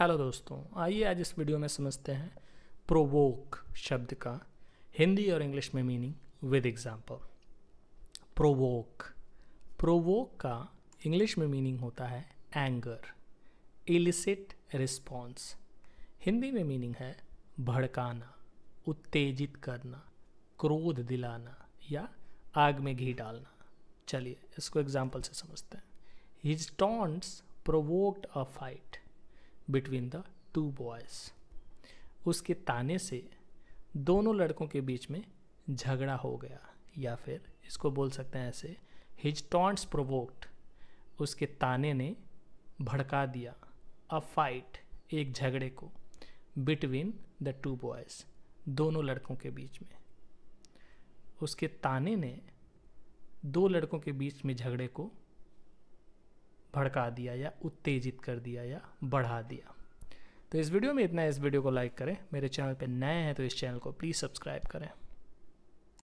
hello दोस्तों आइए आज इस वीडियो में समझते हैं प्रोवोक शब्द का हिंदी और इंग्लिश में meaning with example provoke provoke का इंग्लिश में मीनिंग होता है एंगर इलिसिट रिस्पॉन्स हिंदी में मीनिंग है भड़काना उत्तेजित करना क्रोध दिलाना या आग में घी डालना चलिए इसको एग्जाम्पल से समझते हैं his taunts provoked a fight between the two boys उसके ताने से दोनों लड़कों के बीच में झगड़ा हो गया या फिर इसको बोल सकते हैं ऐसे हिज टॉन्ट्स प्रोवोक्ड उसके ताने ने भड़का दिया अ फाइट एक झगड़े को बिटवीन द टू बॉयज़ दोनों लड़कों के बीच में उसके ताने ने दो लड़कों के बीच में झगड़े को भड़का दिया या उत्तेजित कर दिया या बढ़ा दिया तो इस वीडियो में इतना इस वीडियो को लाइक करें मेरे चैनल पर नए हैं तो इस चैनल को प्लीज़ सब्सक्राइब करें